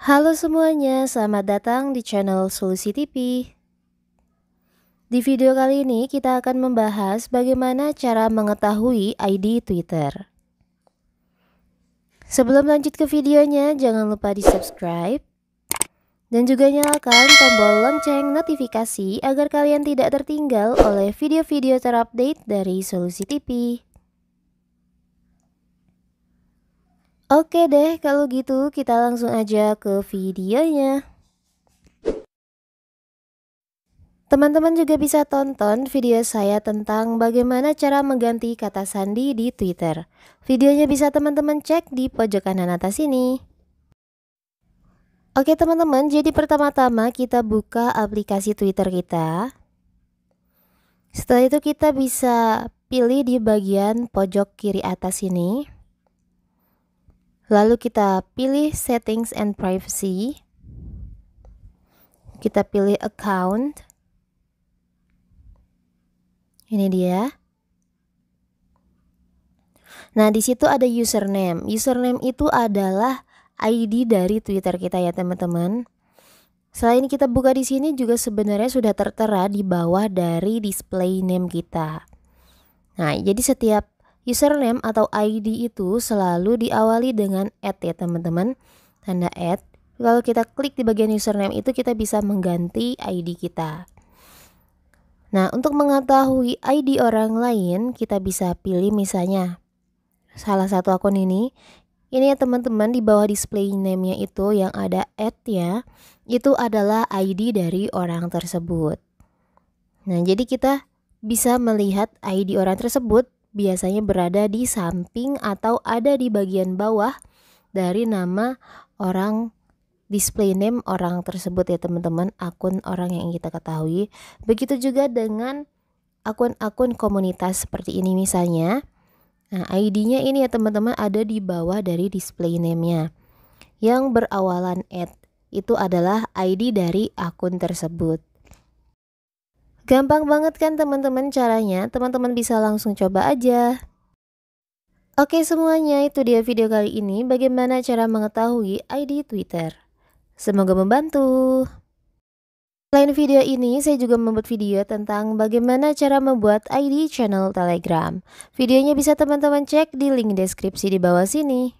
Halo semuanya, selamat datang di channel Solusi TV. Di video kali ini kita akan membahas bagaimana cara mengetahui ID Twitter. Sebelum lanjut ke videonya, jangan lupa di subscribe dan juga nyalakan tombol lonceng notifikasi agar kalian tidak tertinggal oleh video-video terupdate dari Solusi TV. Oke deh, kalau gitu kita langsung aja ke videonya. Teman-teman juga bisa tonton video saya tentang bagaimana cara mengganti kata sandi di Twitter. Videonya bisa teman-teman cek di pojok kanan atas ini. Oke teman-teman, jadi pertama-tama kita buka aplikasi Twitter kita. Setelah itu kita bisa pilih di bagian pojok kiri atas ini. Lalu kita pilih settings and privacy. Kita pilih account. Ini dia. Nah, di situ ada username. Username itu adalah ID dari Twitter kita ya, teman-teman. Selain kita buka di sini juga sebenarnya sudah tertera di bawah dari display name kita. Nah, jadi setiap Username atau ID itu selalu diawali dengan at ya teman-teman, tanda at. Kalau kita klik di bagian username itu kita bisa mengganti ID kita. Nah, untuk mengetahui ID orang lain, kita bisa pilih misalnya salah satu akun ini. Ini ya teman-teman di bawah display name-nya itu yang ada at ya, itu adalah ID dari orang tersebut. Nah, jadi kita bisa melihat ID orang tersebut biasanya berada di samping atau ada di bagian bawah dari nama orang display name orang tersebut ya teman-teman akun orang yang kita ketahui begitu juga dengan akun-akun komunitas seperti ini misalnya nah ID-nya ini ya teman-teman ada di bawah dari display name-nya yang berawalan at itu adalah ID dari akun tersebut Gampang banget kan teman-teman caranya, teman-teman bisa langsung coba aja. Oke semuanya, itu dia video kali ini bagaimana cara mengetahui ID Twitter. Semoga membantu. Selain video ini, saya juga membuat video tentang bagaimana cara membuat ID channel Telegram. Videonya bisa teman-teman cek di link deskripsi di bawah sini.